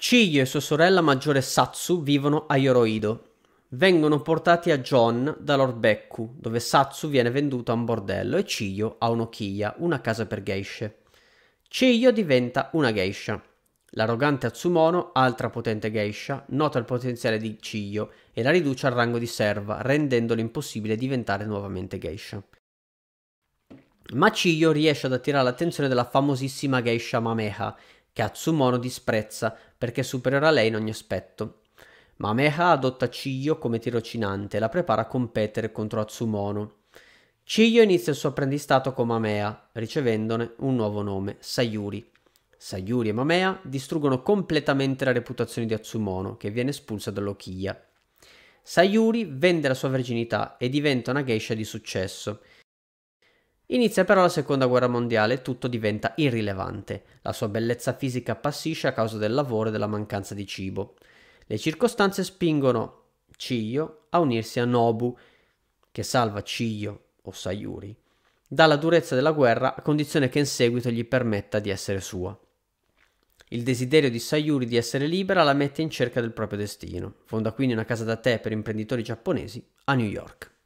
Chiyo e sua sorella maggiore Satsu vivono a Yoroido. Vengono portati a John da Lord Bekku, dove Satsu viene venduto a un bordello e Chiyo a un'okiya, una casa per geishe. Chiyo diventa una geisha. L'arrogante Atsumono, altra potente geisha, nota il potenziale di Chiyo e la riduce al rango di serva, rendendolo impossibile diventare nuovamente geisha. Ma Chiyo riesce ad attirare l'attenzione della famosissima geisha Mameha, che Atsumono disprezza perché è superiore a lei in ogni aspetto. Mameha adotta Chiyo come tirocinante e la prepara a competere contro Atsumono. Chiyo inizia il suo apprendistato con Mamea, ricevendone un nuovo nome, Sayuri. Sayuri e Mamea distruggono completamente la reputazione di Atsumono, che viene espulsa dall'Okiya. Sayuri vende la sua verginità e diventa una geisha di successo. Inizia però la seconda guerra mondiale e tutto diventa irrilevante. La sua bellezza fisica appassisce a causa del lavoro e della mancanza di cibo. Le circostanze spingono Chiyo a unirsi a Nobu, che salva Chiyo o Sayuri dalla durezza della guerra a condizione che in seguito gli permetta di essere sua. Il desiderio di Sayuri di essere libera la mette in cerca del proprio destino. Fonda quindi una casa da tè per imprenditori giapponesi a New York.